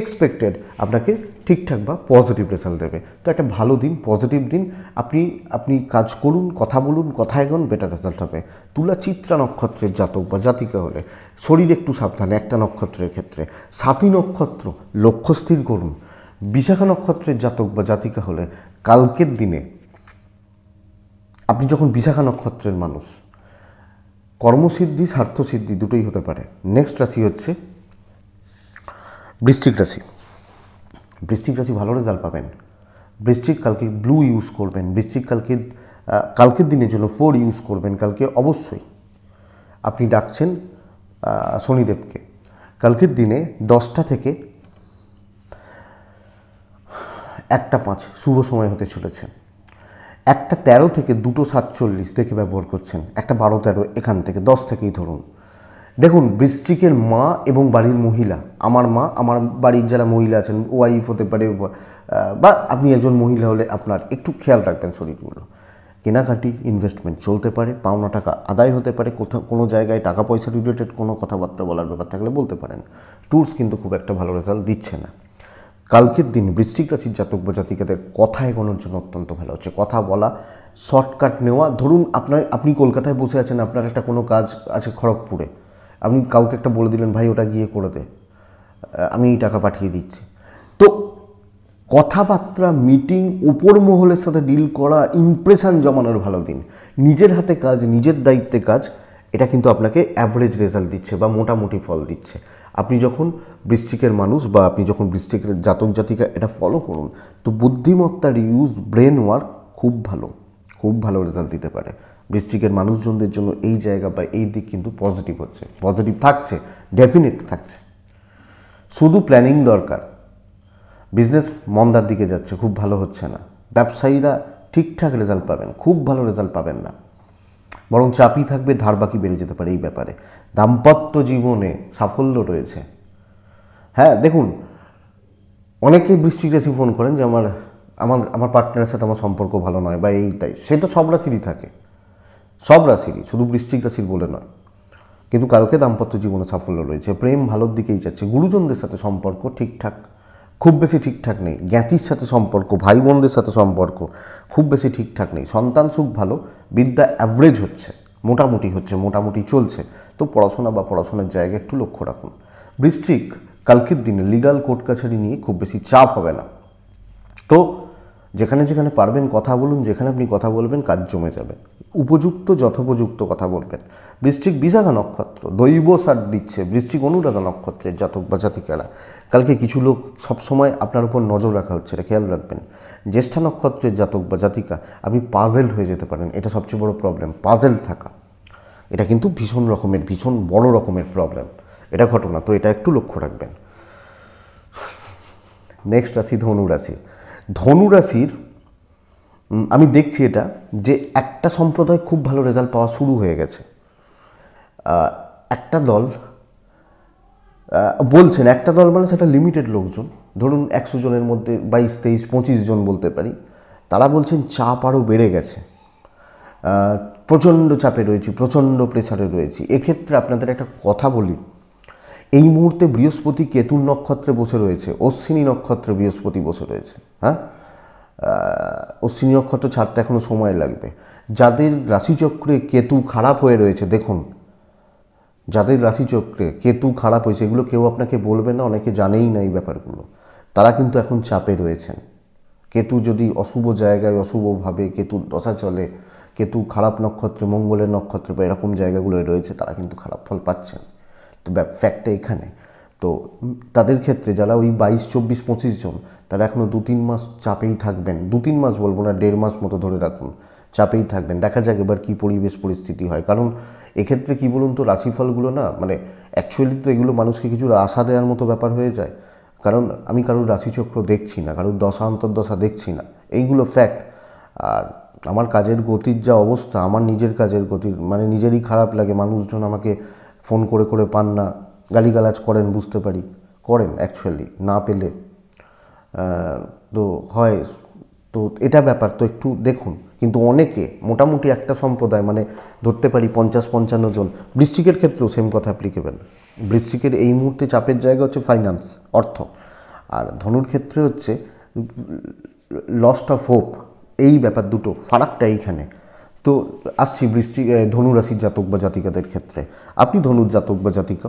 এক্সপেক্টেড আপনাকে ঠিকঠাক বা পজিটিভ রেজাল্ট দেবে তো একটা ভালো দিন পজিটিভ দিন আপনি আপনি কাজ করুন কথা বলুন কথা এগোন বেটার রেজাল্ট হবে তুলা চিত্রা নক্ষত্রের জাতক বা জাতিকা হলে শরীর একটু সাবধানে একটা নক্ষত্রের ক্ষেত্রে সাতী নক্ষত্র লক্ষ্য স্থির করুন বিশাখা নক্ষত্রের জাতক বা জাতিকা হলে কালকের দিনে আপনি যখন বিশাখা নক্ষত্রের মানুষ কর্মসিদ্ধি স্বার্থসিদ্ধি দুটোই হতে পারে নেক্সট রাশি হচ্ছে বৃষ্টিক রাশি বৃষ্টিক রাশি ভালো রেজাল্ট পাবেন বৃষ্টিক কালকে ব্লু ইউজ করবেন বৃষ্টিক কালকে কালকের দিনের জন্য ফোর ইউজ করবেন কালকে অবশ্যই আপনি ডাকছেন শনিদেবকে কালকের দিনে দশটা থেকে একটা পাঁচ শুভ সময় হতে চলেছে একটা তেরো থেকে দুটো সাতচল্লিশ দেখে ব্যবহার করছেন একটা বারো তেরো এখান থেকে দশ থেকেই ধরুন দেখুন বৃষ্টিকের মা এবং বাড়ির মহিলা আমার মা আমার বাড়ির যারা মহিলা আছেন ওয়াইফ হতে পারে বা আপনি একজন মহিলা হলে আপনার একটু খেয়াল রাখবেন শরীরগুলো কেনাকাটি ইনভেস্টমেন্ট চলতে পারে পাওনা টাকা আদায় হতে পারে কোথাও কোনো জায়গায় টাকা পয়সা রিলেটেড কোনো কথাবার্তা বলার ব্যাপার থাকলে বলতে পারেন ট্যুরস কিন্তু খুব একটা ভালো রেজাল্ট দিচ্ছে না কালকের দিন বৃষ্টিক রাশির জাতক বা জাতিকাদের কথা এগোনোর জন্য অত্যন্ত ভালো হচ্ছে কথা বলা শর্টকাট নেওয়া ধরুন আপনার আপনি কলকাতায় বসে আছেন আপনার একটা কোনো কাজ আছে খড়গপুরে আপনি কাউকে একটা বলে দিলেন ভাই ওটা গিয়ে করে দে আমি এই টাকা পাঠিয়ে দিচ্ছি তো কথাবার্তা মিটিং উপর মহলের সাথে ডিল করা ইমপ্রেশান জমানোর ভালো দিন নিজের হাতে কাজ নিজের দায়িত্বে কাজ এটা কিন্তু আপনাকে অ্যাভারেজ রেজাল্ট দিচ্ছে বা মোটামুটি ফল দিচ্ছে আপনি যখন বৃশ্চিকের মানুষ বা আপনি যখন বৃশ্চিকের জাতক জাতিকা এটা ফলো করুন তো বুদ্ধিমত্তার ইউজ ব্রেন ওয়ার্ক খুব ভালো খুব ভালো রেজাল্ট দিতে পারে বৃষ্টিকের মানুষজনদের জন্য এই জায়গা বা এই দিক কিন্তু পজিটিভ হচ্ছে পজিটিভ থাকছে ডেফিনেট থাকছে শুধু প্ল্যানিং দরকার বিজনেস মন্দার দিকে যাচ্ছে খুব ভালো হচ্ছে না ব্যবসায়ীরা ঠিকঠাক রেজাল্ট পাবেন খুব ভালো রেজাল্ট পাবেন না বরং চাপই থাকবে ধার বাকি বেড়ে যেতে পারে এই ব্যাপারে দাম্পত্য জীবনে সাফল্য রয়েছে হ্যাঁ দেখুন অনেকেই বৃষ্টি রাশি ফোন করেন যে আমার আমার আমার পার্টনারের সাথে আমার সম্পর্ক ভালো নয় বা এইটাই সে তো সব রাশিরই থাকে সব রাশিরই শুধু বৃশ্চিক রাশির বলে নয় কিন্তু কালকে দাম্পত্য জীবনে সাফল্য রয়েছে প্রেম ভালোর দিকেই যাচ্ছে গুরুজনদের সাথে সম্পর্ক ঠিকঠাক খুব বেশি ঠিকঠাক নেই জ্ঞাতির সাথে সম্পর্ক ভাই বোনদের সাথে সম্পর্ক খুব বেশি ঠিকঠাক নেই সন্তান সুখ ভালো বিদ্যা অ্যাভারেজ হচ্ছে মোটামুটি হচ্ছে মোটামুটি চলছে তো পড়াশোনা বা পড়াশোনার জায়গা একটু লক্ষ্য রাখুন বৃশ্চিক কালকের দিনে লিগাল কোর্ট কাছারি নিয়ে খুব বেশি চাপ হবে না তো যেখানে যেখানে পারবেন কথা বলুন যেখানে আপনি কথা বলবেন কাজ জমে যাবে উপযুক্ত যথোপযুক্ত কথা বলবেন বৃষ্টিক বিশাখা নক্ষত্র দৈব সার দিচ্ছে বৃষ্টিক অনুরাধা নক্ষত্রের জাতক বা জাতিকারা কালকে কিছু লোক সবসময় আপনার উপর নজর রাখা হচ্ছে এটা খেয়াল রাখবেন জ্যেষ্ঠা নক্ষত্রের জাতক বা জাতিকা আপনি পাজেল হয়ে যেতে পারেন এটা সবচেয়ে বড় প্রবলেম পাজেল থাকা এটা কিন্তু ভীষণ রকমের ভীষণ বড় রকমের প্রবলেম এটা ঘটনা তো এটা একটু লক্ষ্য রাখবেন নেক্সট রাশি ধনু রাশি ধনুরাশির আমি দেখছি এটা যে একটা সম্প্রদায় খুব ভালো রেজাল্ট পাওয়া শুরু হয়ে গেছে একটা দল বলছেন একটা দল মানে সেটা লিমিটেড লোকজন ধরুন একশো জনের মধ্যে বাইশ তেইশ পঁচিশ জন বলতে পারি তারা বলছেন চাপ আরও বেড়ে গেছে প্রচণ্ড চাপে রয়েছি প্রচণ্ড প্রেসারে রয়েছি এক্ষেত্রে আপনাদের একটা কথা বলি এই মুহূর্তে বৃহস্পতি কেতুর নক্ষত্রে বসে রয়েছে অশ্বিনী নক্ষত্রে বৃহস্পতি বসে রয়েছে হ্যাঁ অশ্বিনী নক্ষত্র ছাড়তে এখনও সময় লাগবে যাদের রাশিচক্রে কেতু খারাপ হয়ে রয়েছে দেখুন যাদের রাশিচক্রে কেতু খারাপ হয়েছে এগুলো কেউ আপনাকে বলবে না অনেকে জানেই না এই ব্যাপারগুলো তারা কিন্তু এখন চাপে রয়েছেন কেতু যদি অশুভ জায়গায় অশুভভাবে কেতু দশা চলে কেতু খারাপ নক্ষত্রে মঙ্গলের নক্ষত্রে বা এরকম জায়গাগুলোয় রয়েছে তারা কিন্তু খারাপ ফল পাচ্ছেন তো ফ্যাক্টটা এখানে তো তাদের ক্ষেত্রে যারা ওই বাইশ চব্বিশ পঁচিশ জন তারা এখনও দু তিন মাস চাপেই থাকবেন দু তিন মাস বলবো না দেড় মাস মতো ধরে রাখুন চাপেই থাকবেন দেখা যাক এবার কী পরিবেশ পরিস্থিতি হয় কারণ এক্ষেত্রে কী বলুন তো রাশিফলগুলো না মানে অ্যাকচুয়ালি তো এগুলো মানুষকে কিছু আশা দেওয়ার মতো ব্যাপার হয়ে যায় কারণ আমি কারোর রাশিচক্র দেখছি না কারোর দশা অন্তর্দশা দেখছি না এইগুলো ফ্যাক্ট আর আমার কাজের গতির যা অবস্থা আমার নিজের কাজের গতির মানে নিজেরই খারাপ লাগে মানুষজন আমাকে ফোন করে করে পান না গালিগালাজ করেন বুঝতে পারি করেন অ্যাকচুয়ালি না পেলে তো হয় তো এটা ব্যাপার তো একটু দেখুন কিন্তু অনেকে মোটামুটি একটা সম্প্রদায় মানে ধরতে পারি পঞ্চাশ পঞ্চান্ন জন বৃশ্চিকের ক্ষেত্রেও সেম কথা অ্যাপ্লিকেবেল বৃশ্চিকের এই মুহূর্তে চাপের জায়গা হচ্ছে ফাইন্যান্স অর্থ আর ধনুর ক্ষেত্রে হচ্ছে লস্ট অফ হোপ এই ব্যাপার দুটো ফারাকটা এইখানে তো আসছি বৃষ্টি ধনুরাশির জাতক বা জাতিকাদের ক্ষেত্রে আপনি ধনুর জাতক বা জাতিকা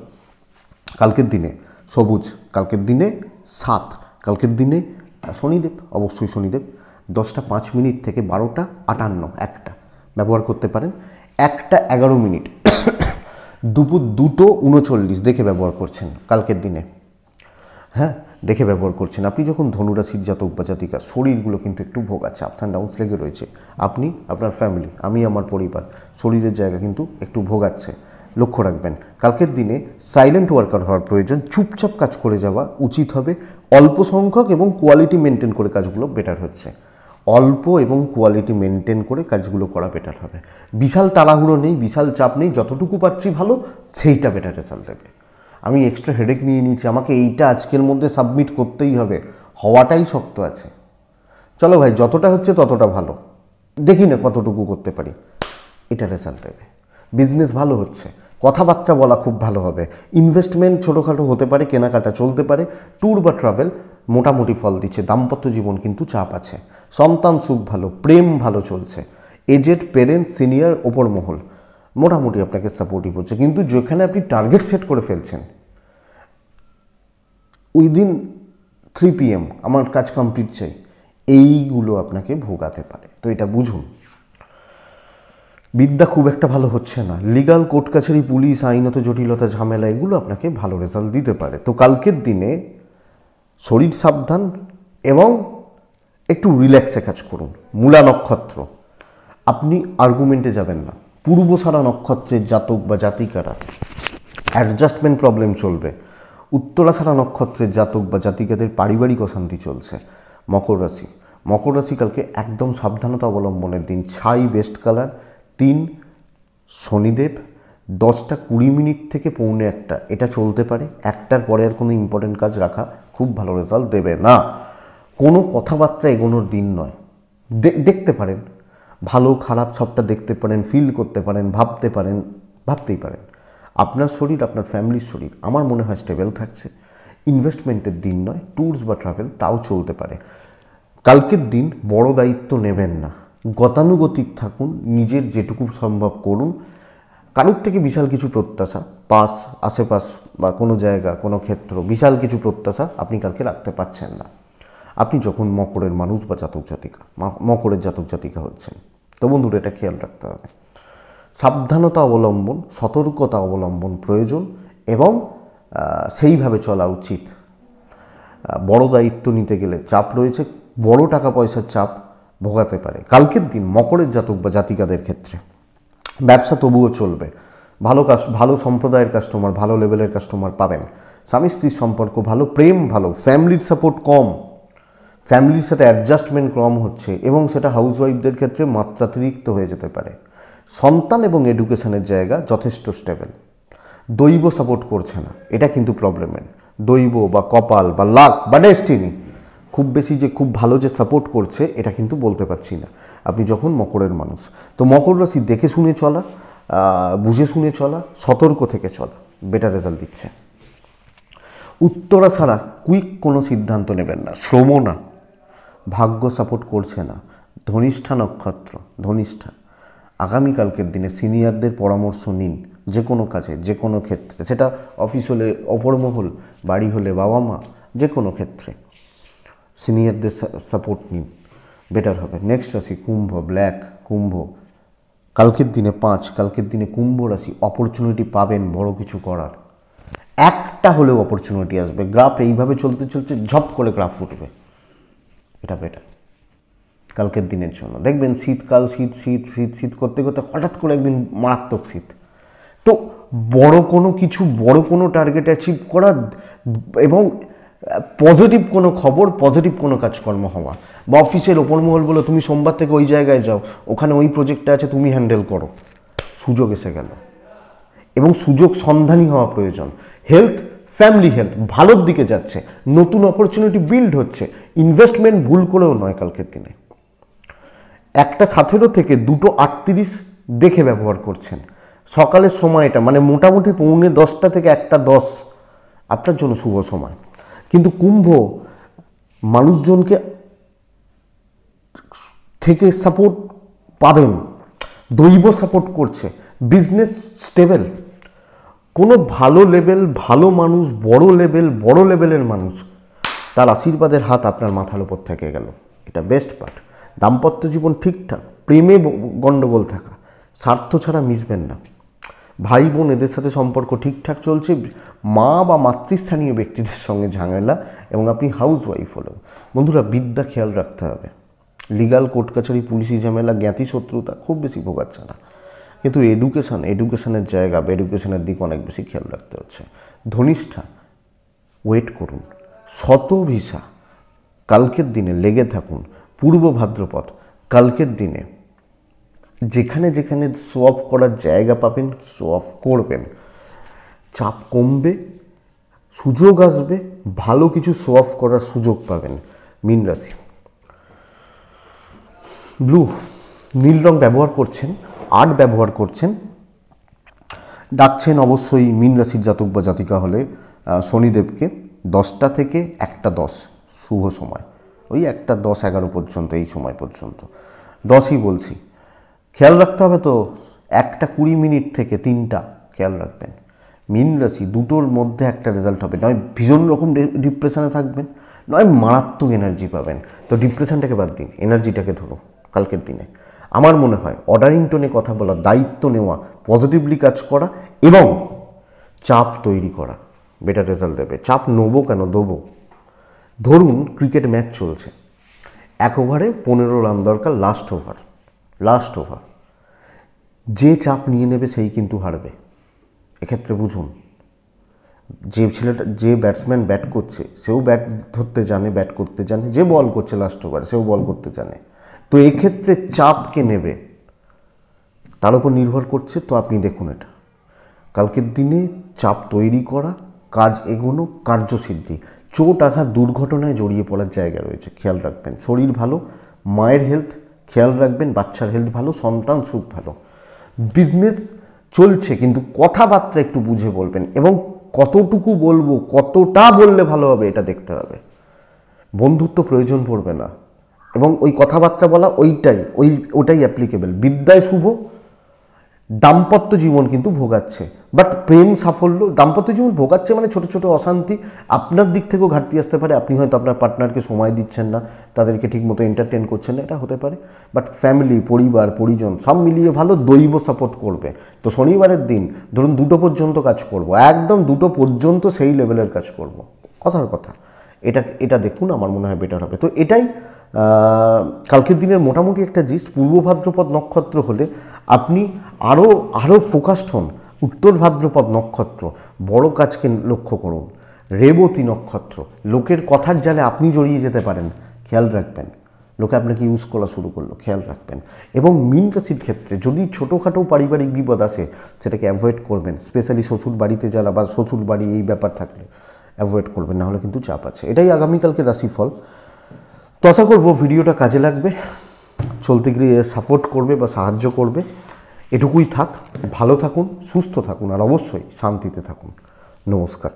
কালকের দিনে সবুজ কালকের দিনে সাত কালকের দিনে শনিদেব অবশ্যই শনিদেব দশটা পাঁচ মিনিট থেকে বারোটা আটান্ন একটা ব্যবহার করতে পারেন একটা এগারো মিনিট দুপুর দুটো উনচল্লিশ দেখে ব্যবহার করছেন কালকের দিনে হ্যাঁ দেখে ব্যবহার করছেন আপনি যখন ধনুরাশির জাতক বা জাতিকা শরীরগুলো কিন্তু একটু ভোগাচ্ছে আপস অ্যান্ড ডাউনস লেগে রয়েছে আপনি আপনার ফ্যামিলি আমি আমার পরিবার শরীরের জায়গা কিন্তু একটু ভোগাচ্ছে লক্ষ্য রাখবেন কালকের দিনে সাইলেন্ট ওয়ার্কার হওয়ার প্রয়োজন চুপচাপ কাজ করে যাওয়া উচিত হবে অল্প সংখ্যক এবং কোয়ালিটি মেনটেন করে কাজগুলো বেটার হচ্ছে অল্প এবং কোয়ালিটি মেনটেন করে কাজগুলো করা বেটার হবে বিশাল তাড়াহুড়ো নেই বিশাল চাপ নেই যতটুকু পাচ্ছি ভালো সেইটা বেটার রেজাল্ট দেবে আমি এক্সট্রা হেডেক নিয়ে নিয়েছি আমাকে এইটা আজকের মধ্যে সাবমিট করতেই হবে হওয়াটাই শক্ত আছে চলো ভাই যতটা হচ্ছে ততটা ভালো দেখি না কতটুকু করতে পারি এটা রেজাল্ট দেবে বিজনেস ভালো হচ্ছে কথাবার্তা বলা খুব ভালো হবে ইনভেস্টমেন্ট ছোটোখাটো হতে পারে কেনাকাটা চলতে পারে ট্যুর বা ট্রাভেল মোটামুটি ফল দিচ্ছে দাম্পত্য জীবন কিন্তু চাপ আছে সন্তান সুখ ভালো প্রেম ভালো চলছে এজেড পেরেন্টস সিনিয়র ওপর মহল মোটামুটি আপনাকে সাপোর্টিভ হচ্ছে কিন্তু যেখানে আপনি টার্গেট সেট করে ফেলছেন উইদিন থ্রি পিএম আমার কাজ কমপ্লিট চাই এইগুলো আপনাকে ভোগাতে পারে তো এটা বুঝুন বিদ্যা খুব একটা ভালো হচ্ছে না লিগাল কোর্ট কাছারি পুলিশ আইনত জটিলতা ঝামেলা এগুলো আপনাকে ভালো রেজাল্ট দিতে পারে তো কালকের দিনে শরীর সাবধান এবং একটু রিল্যাক্সে কাজ করুন মূলা নক্ষত্র আপনি আর্গুমেন্টে যাবেন না পূর্ব সারা নক্ষত্রের জাতক বা জাতিকারা অ্যাডজাস্টমেন্ট প্রবলেম চলবে উত্তরাছাড়া নক্ষত্রের জাতক বা জাতিকাদের পারিবারিক অশান্তি চলছে মকর রাশি মকর রাশি কালকে একদম সাবধানতা অবলম্বনের দিন ছাই বেস্ট কালার তিন শনিদেব দশটা কুড়ি মিনিট থেকে পৌনে একটা এটা চলতে পারে একটার পরে আর কোনো ইম্পর্টেন্ট কাজ রাখা খুব ভালো রেজাল্ট দেবে না কোনো কথাবার্তা এগোনোর দিন নয় দেখতে পারেন ভালো খারাপ সবটা দেখতে পারেন ফিল করতে পারেন ভাবতে পারেন ভাবতেই পারেন আপনার শরীর আপনার ফ্যামিলির শরীর আমার মনে হয় স্টেবেল থাকছে ইনভেস্টমেন্টের দিন নয় ট্যুরস বা ট্রাভেল তাও চলতে পারে কালকের দিন বড় দায়িত্ব নেবেন না গতানুগতিক থাকুন নিজের যেটুকু সম্ভব করুন কারোর থেকে বিশাল কিছু প্রত্যাশা পাস আশেপাশ বা কোনো জায়গা কোনো ক্ষেত্র বিশাল কিছু প্রত্যাশা আপনি কালকে রাখতে পারছেন না আপনি যখন মকরের মানুষ বা জাতক জাতিকা মকরের জাতক জাতিকা হচ্ছেন তো বন্ধুরা এটা খেয়াল রাখতে হবে সাবধানতা অবলম্বন সতর্কতা অবলম্বন প্রয়োজন এবং সেইভাবে চলা উচিত বড় দায়িত্ব নিতে গেলে চাপ রয়েছে বড় টাকা পয়সার চাপ ভোগাতে পারে কালকের দিন মকরের জাতক বা জাতিকাদের ক্ষেত্রে ব্যবসা তবুও চলবে ভালো কাস ভালো সম্প্রদায়ের কাস্টমার ভালো লেভেলের কাস্টমার পাবেন স্বামী স্ত্রীর সম্পর্ক ভালো প্রেম ভালো ফ্যামিলির সাপোর্ট কম ফ্যামিলির সাথে অ্যাডজাস্টমেন্ট কম হচ্ছে এবং সেটা হাউসওয়াইফদের ক্ষেত্রে মাত্রাতিরিক্ত হয়ে যেতে পারে সন্তান এবং এডুকেশনের জায়গা যথেষ্ট স্টেবেল দৈব সাপোর্ট করছে না এটা কিন্তু প্রবলেমের দৈব বা কপাল বা লাক বা ডেস্টিনি খুব বেশি যে খুব ভালো যে সাপোর্ট করছে এটা কিন্তু বলতে পারছি না আপনি যখন মকরের মানুষ তো মকর রাশি দেখে শুনে চলা বুঝে শুনে চলা সতর্ক থেকে চলা বেটার রেজাল্ট দিচ্ছে উত্তরা ছাড়া কুইক কোনো সিদ্ধান্ত নেবেন না শ্রম না ভাগ্য সাপোর্ট করছে না ধনিষ্ঠা নক্ষত্র ধনিষ্ঠা আগামীকালকের দিনে সিনিয়রদের পরামর্শ নিন যে কোনো কাজে যে কোনো ক্ষেত্রে সেটা অফিস হলে অপর বাড়ি হলে বাবা মা যে কোনো ক্ষেত্রে সিনিয়রদের সাপোর্ট নিন বেটার হবে নেক্সট রাশি কুম্ভ ব্ল্যাক কুম্ভ কালকের দিনে পাঁচ কালকের দিনে কুম্ভ রাশি অপরচুনিটি পাবেন বড় কিছু করার একটা হলেও অপরচুনিটি আসবে গ্রাফ এইভাবে চলতে চলতে ঝপ করে গ্রাফ উঠবে এটা বেটার কালকের দিনের জন্য দেখবেন শীতকাল শীত শীত শীত শীত করতে করতে হঠাৎ করে একদিন মারাত্মক শীত তো বড় কোনো কিছু বড় কোনো টার্গেট অ্যাচিভ করা এবং পজিটিভ কোনো খবর পজিটিভ কোনো কাজকর্ম হওয়া বা অফিসের ওপর মহল বলো তুমি সোমবার থেকে ওই জায়গায় যাও ওখানে ওই প্রজেক্টটা আছে তুমি হ্যান্ডেল করো সুযোগ এসে গেল এবং সুযোগ সন্ধানী হওয়া প্রয়োজন হেলথ ফ্যামিলি হেলথ ভালোর দিকে যাচ্ছে নতুন অপরচুনিটি বিল্ড হচ্ছে ইনভেস্টমেন্ট ভুল করেও নয় কালকের দিনে একটা সাথেরও থেকে দুটো আটত্রিশ দেখে ব্যবহার করছেন সকালের সময়টা মানে মোটামুটি পৌনে দশটা থেকে একটা দশ আপনার জন্য শুভ সময় কিন্তু কুম্ভ মানুষজনকে থেকে সাপোর্ট পাবেন দৈব সাপোর্ট করছে বিজনেস স্টেবেল কোনো ভালো লেভেল ভালো মানুষ বড় লেভেল বড় লেভেলের মানুষ তার আশীর্বাদের হাত আপনার মাথার ওপর থেকে গেল এটা বেস্ট পার্ট দাম্পত্য জীবন ঠিকঠাক প্রেমে গণ্ডগোল থাকা স্বার্থ ছাড়া মিশবেন না ভাই বোন এদের সাথে সম্পর্ক ঠিকঠাক চলছে মা বা মাতৃস্থানীয় ব্যক্তিদের সঙ্গে ঝামেলা এবং আপনি হাউস ওয়াইফ হলেও বন্ধুরা বিদ্যা খেয়াল রাখতে হবে লিগাল কোর্ট কাছারি পুলিশি ঝামেলা জ্ঞাতি শত্রুতা খুব বেশি ভোগাচ্ছে না কিন্তু এডুকেশান এডুকেশানের জায়গা বা এডুকেশানের দিক অনেক বেশি খেয়াল রাখতে হচ্ছে ধনিষ্ঠা ওয়েট করুন শত ভিসা কালকের দিনে লেগে থাকুন পূর্ব ভাদ্রপথ কালকের দিনে যেখানে যেখানে শো অফ করার জায়গা পাবেন শো অফ করবেন চাপ কমবে সুযোগ আসবে ভালো কিছু শো অফ করার সুযোগ পাবেন মীন রাশি ব্লু নীল রং ব্যবহার করছেন আর্ট ব্যবহার করছেন ডাকছেন অবশ্যই মীন রাশির জাতক বা জাতিকা হলে শনিদেবকে দশটা থেকে একটা দশ শুভ সময় ওই একটা দশ এগারো পর্যন্ত এই সময় পর্যন্ত দশই বলছি খেয়াল রাখতে হবে তো একটা কুড়ি মিনিট থেকে তিনটা খেয়াল রাখবেন মিন রাশি দুটোর মধ্যে একটা রেজাল্ট হবে নয় ভীষণ রকম ডিপ্রেশনে থাকবেন নয় মারাত্মক এনার্জি পাবেন তো ডিপ্রেশনটাকে বাদ দিন এনার্জিটাকে ধরুন কালকের দিনে আমার মনে হয় অর্ডারিং টোনে কথা বলা দায়িত্ব নেওয়া পজিটিভলি কাজ করা এবং চাপ তৈরি করা বেটার রেজাল্ট দেবে চাপ নেবো কেন দেবো ধরুন ক্রিকেট ম্যাচ চলছে এক ওভারে পনেরো রান দরকার লাস্ট ওভার লাস্ট ওভার যে চাপ নিয়ে নেবে সেই কিন্তু হারবে এক্ষেত্রে বুঝুন যে ছেলেটা যে ব্যাটসম্যান ব্যাট করছে সেও ব্যাট ধরতে জানে ব্যাট করতে জানে যে বল করছে লাস্ট ওভারে সেও বল করতে জানে তো এক্ষেত্রে চাপকে নেবে তার উপর নির্ভর করছে তো আপনি দেখুন এটা কালকের দিনে চাপ তৈরি করা কাজ এগোনো কার্যসিদ্ধি চোট আঘাত দুর্ঘটনায় জড়িয়ে পড়ার জায়গা রয়েছে খেয়াল রাখবেন শরীর ভালো মায়ের হেলথ খেয়াল রাখবেন বাচ্চার হেলথ ভালো সন্তান সুখ ভালো বিজনেস চলছে কিন্তু কথাবার্তা একটু বুঝে বলবেন এবং কতটুকু বলবো কতটা বললে ভালো হবে এটা দেখতে হবে বন্ধুত্ব প্রয়োজন পড়বে না এবং ওই কথাবার্তা বলা ওইটাই ওই ওটাই অ্যাপ্লিকেবল বিদ্যায় শুভ দাম্পত্য জীবন কিন্তু ভোগাচ্ছে বাট প্রেম সাফল্য দাম্পত্য জীবন ভোগাচ্ছে মানে ছোট ছোট অশান্তি আপনার দিক থেকেও ঘাটতি আসতে পারে আপনি হয়তো আপনার পার্টনারকে সময় দিচ্ছেন না তাদেরকে ঠিকমতো এন্টারটেন করছেন না এটা হতে পারে বাট ফ্যামিলি পরিবার পরিজন সব মিলিয়ে ভালো দৈব সাপোর্ট করবে তো শনিবারের দিন ধরুন দুটো পর্যন্ত কাজ করব একদম দুটো পর্যন্ত সেই লেভেলের কাজ করব কথার কথা এটা এটা দেখুন আমার মনে হয় বেটার হবে তো এটাই কালকের দিনের মোটামুটি একটা জিস্ট পূর্ব ভাদ্রপদ নক্ষত্র হলে আপনি আরও আরও ফোকাসড হন উত্তর ভাদ্রপদ নক্ষত্র বড় কাজকে লক্ষ্য করুন রেবতী নক্ষত্র লোকের কথার জালে আপনি জড়িয়ে যেতে পারেন খেয়াল রাখবেন লোকে আপনাকে ইউজ করা শুরু করলো খেয়াল রাখবেন এবং মিন রাশির ক্ষেত্রে যদি ছোটোখাটো পারিবারিক বিপদ আসে সেটাকে অ্যাভয়েড করবেন স্পেশালি শ্বশুর বাড়িতে যারা বা শ্বশুর বাড়ি এই ব্যাপার থাকলে অ্যাভয়েড করবেন নাহলে কিন্তু চাপ আছে এটাই আগামীকালকে রাশিফল তো আশা করবো ভিডিওটা কাজে লাগবে চলতে গিয়ে সাপোর্ট করবে বা সাহায্য করবে এটুকুই থাক ভালো থাকুন সুস্থ থাকুন আর অবশ্যই শান্তিতে থাকুন নমস্কার